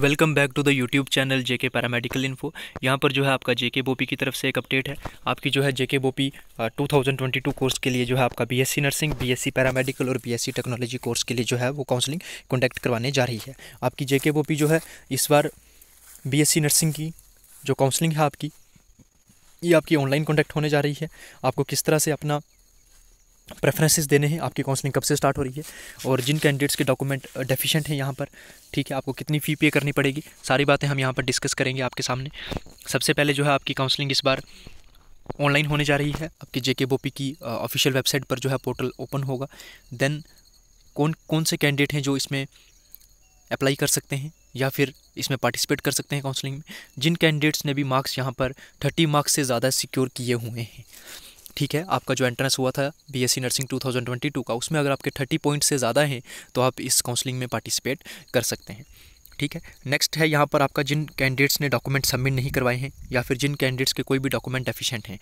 welcome back to the YouTube channel JK paramedical info यहाँ पर जो है आपका जेके बोपी की तरफ से एक अपडेट है आपकी जो है जेके बोपी 2022 कोर्स के लिए जो है आपका बीएससी नर्सिंग बीएससी पैरामेडिकल और बीएससी टेक्नोलॉजी कोर्स के लिए जो है वो काउंसलिंग कॉन्टैक्ट करवाने जा रही है आपकी जेके बोपी जो है इस बार सी नर्सिंग की जो काउंसलिंग है आपकी ये आपकी ऑनलाइन कॉन्टैक्ट होने जा रही है आपको किस तरह से अपना प्रेफरेंसेस देने हैं आपकी काउंसलिंग कब से स्टार्ट हो रही है और जिन कैंडिडेट्स के डॉक्यूमेंट डेफिशिएंट हैं यहाँ पर ठीक है आपको कितनी फ़ी पे करनी पड़ेगी सारी बातें हम यहाँ पर डिस्कस करेंगे आपके सामने सबसे पहले जो है आपकी काउंसलिंग इस बार ऑनलाइन होने जा रही है आपकी जे के बोपी की ऑफिशियल वेबसाइट पर जो है पोर्टल ओपन होगा देन कौन कौन से कैंडिडेट हैं जो इसमें अप्लाई कर सकते हैं या फिर इसमें पार्टिसिपेट कर सकते हैं काउंसलिंग में जिन कैंडिडेट्स ने भी मार्क्स यहाँ पर थर्टी मार्क्स से ज़्यादा सिक्योर किए हुए हैं ठीक है आपका जो एंट्रेंस हुआ था बीएससी नर्सिंग 2022 का उसमें अगर आपके 30 पॉइंट से ज़्यादा हैं तो आप इस काउंसलिंग में पार्टिसिपेट कर सकते हैं ठीक है नेक्स्ट है यहाँ पर आपका जिन कैंडिडेट्स ने डॉक्यूमेंट सबमिट नहीं करवाए हैं या फिर जिन कैंडिडेट्स के कोई भी डॉक्यूमेंट डेफिशिएंट हैं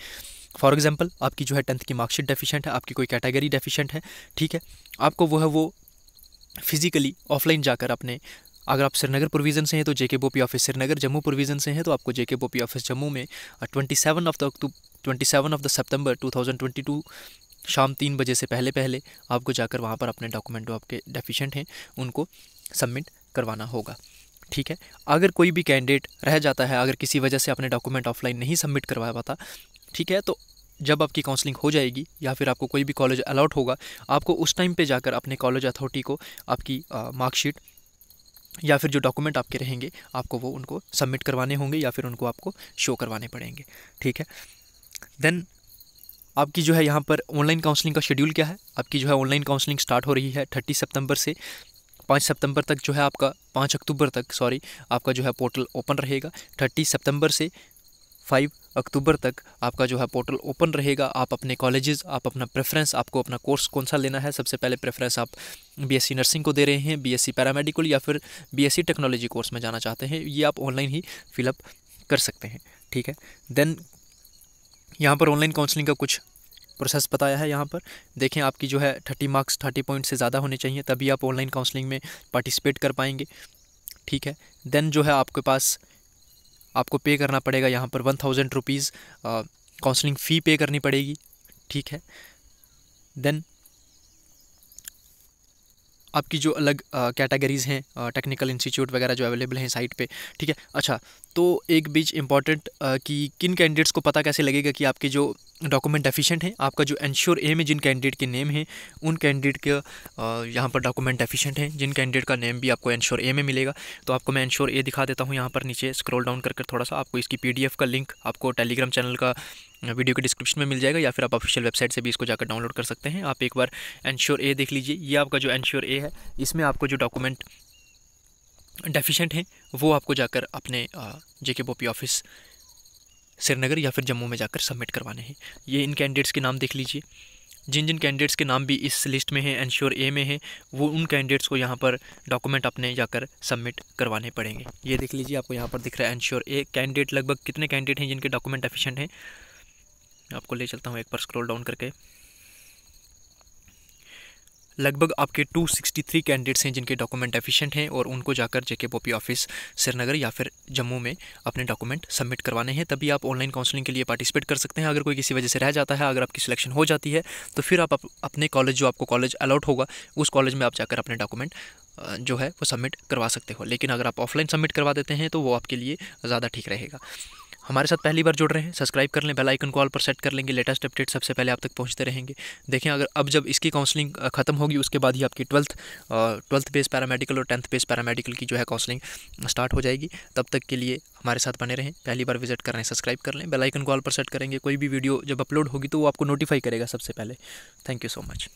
फॉर एग्जांपल आपकी जो है टेंथ की मार्कशीट डेफिशिएंट है आपकी कोई कैटेगरी डेफिशिएंट है ठीक है आपको वो है वो फिज़िकली ऑफलाइन जाकर अपने अगर आप श्रीनगर प्रोविज़न से हैं तो JK BOPEE office Srinagar Jammu provision से हैं तो आपको जेके बोपी ऑफिस जम्मू में twenty seven of the twenty seven of the सितंबर टू थाउजेंड ट्वेंटी टू शाम तीन बजे से पहले पहले आपको जाकर वहाँ पर अपने डॉक्यूमेंट जो आपके डेफिशेंट हैं उनको सबमिट करवाना होगा ठीक है अगर कोई भी कैंडिडेट रह जाता है अगर किसी वजह से अपने डॉक्यूमेंट ऑफलाइन नहीं सबमिट करवा पाता ठीक है तो जब आपकी काउंसलिंग हो जाएगी या फिर आपको कोई भी कॉलेज अलाउट होगा आपको उस टाइम पे जाकर अपने कॉलेज अथॉरिटी को आपकी मार्कशीट या फिर जो डॉक्यूमेंट आपके रहेंगे आपको वो उनको सबमिट करवाने होंगे या फिर उनको आपको शो करवाने पड़ेंगे ठीक है देन आपकी जो है यहाँ पर ऑनलाइन काउंसलिंग का शेड्यूल क्या है आपकी जो है ऑनलाइन काउंसलिंग स्टार्ट हो रही है थर्टी सितंबर से पाँच सितंबर तक जो है आपका पाँच अक्टूबर तक सॉरी आपका जो है पोर्टल ओपन रहेगा थर्टी सितंबर से फाइव अक्टूबर तक आपका जो है पोर्टल ओपन रहेगा आप अपने कॉलेजेस आप अपना प्रेफरेंस आपको अपना कोर्स कौन सा लेना है सबसे पहले प्रेफरेंस आप बीएससी नर्सिंग को दे रहे हैं बीएससी पैरामेडिकल या फिर बीएससी टेक्नोलॉजी कोर्स में जाना चाहते हैं ये आप ऑनलाइन ही फिलअप कर सकते हैं ठीक है देन यहाँ पर ऑनलाइन काउंसलिंग का कुछ प्रोसेस बताया है यहाँ पर देखें आपकी जो है थर्टी मार्क्स थर्टी पॉइंट से ज़्यादा होने चाहिए तभी आप ऑनलाइन काउंसलिंग में पार्टिसिपेट कर पाएंगे ठीक है देन जो है आपके पास आपको पे करना पड़ेगा यहाँ पर one thousand rupees counselling fee पे करनी पड़ेगी ठीक है देन आपकी जो अलग कैटेगरीज़ हैं टेक्निकल इंस्टीट्यूट वगैरह जो अवेलेबल हैं साइट पे ठीक है अच्छा तो एक बीच इम्पॉर्टेंट कि किन कैंडिडेट्स को पता कैसे लगेगा कि आपके जो डॉक्यूमेंट डेफिशिएंट हैं आपका जो एनश्योर एम है जिन कैंडिडेट के नेम हैं उन कैंडिडेट के यहाँ पर डॉक्यूमेंट डेफिशिएंट हैं जिन कैंडिडेट का नेम भी आपको एनश्योर ए में मिलेगा तो आपको मैं एनश्योर ए दिखा देता हूँ यहाँ पर नीचे स्क्रॉल डाउन करके थोड़ा सा आपको इसकी पी का लिंक आपको टेलीग्राम चैनल का वीडियो के डिस्क्रिप्शन में मिल जाएगा या फिर आप ऑफिशियल वेबसाइट से भी इसको जाकर डाउनलोड कर सकते हैं आप एक बार एनश्योर ए देख लीजिए ये आपका जो एनश्योर ए है इसमें आपको जो डॉक्यूमेंट डेफिशेंट हैं वो आपको जाकर अपने जे के बोपी ऑफिस श्रीनगर या फिर जम्मू में जाकर सबमिट करवाने हैं ये इन कैंडिडेट्स के नाम देख लीजिए जिन जिन कैंडिडेट्स के नाम भी इस लिस्ट में हैं एनश्योर ए में हैं वो उन कैंडिडेट्स को यहाँ पर डॉक्यूमेंट अपने जाकर सबमिट करवाने पड़ेंगे ये देख लीजिए आपको यहाँ पर दिख रहा है एनश्योर ए कैंडिडेट लगभग कितने कैंडिडेट हैं जिनके डॉक्यूमेंट एफिशिएंट हैं आपको ले चलता हूँ एक पर स्क्रॉल डाउन करके लगभग आपके 263 कैंडिडेट्स हैं जिनके डॉक्यूमेंट एफिशिएंट हैं और उनको जाकर जेके पोपी ऑफिस श्रीनगर या फिर जम्मू में अपने डॉक्यूमेंट सबमिट करवाने हैं तभी आप ऑनलाइन काउंसलिंग के लिए पार्टिसिपेट कर सकते हैं अगर कोई किसी वजह से रह जाता है अगर आपकी सिलेक्शन हो जाती है तो फिर आप अपने कॉलेज जो आपको कॉलेज अलाउट होगा उस कॉलेज में आप जाकर अपने डॉक्यूमेंट जो है वो सबमिट करवा सकते हो लेकिन अगर आप ऑफलाइन सबमिट करवा देते हैं तो वो आपके लिए ज़्यादा ठीक रहेगा हमारे साथ पहली बार जुड़ रहे हैं सब्सक्राइब कर लें बेल आइकन कॉल पर सेट कर लेंगे लेटेस्ट अपडेट सबसे पहले आप तक पहुंचते रहेंगे देखें अगर अब जब इसकी काउंसलिंग खत्म होगी उसके बाद ही आपकी ट्वेल्थ ट्वेल्थ बेस पैरामेडिकल और टेंथ बेस पैरामेडिकल की जो है काउंसलिंग स्टार्ट हो जाएगी तब तक के लिए हमारे साथ बने रहें पहली बार विजिट कर रहे हैं सब्सक्राइब कर लें बेलाइकन कॉल पर सेट करेंगे कोई भी वीडियो जब अपलोड होगी तो वो आपको नोटिफाई करेगा सबसे पहले थैंक यू सो मच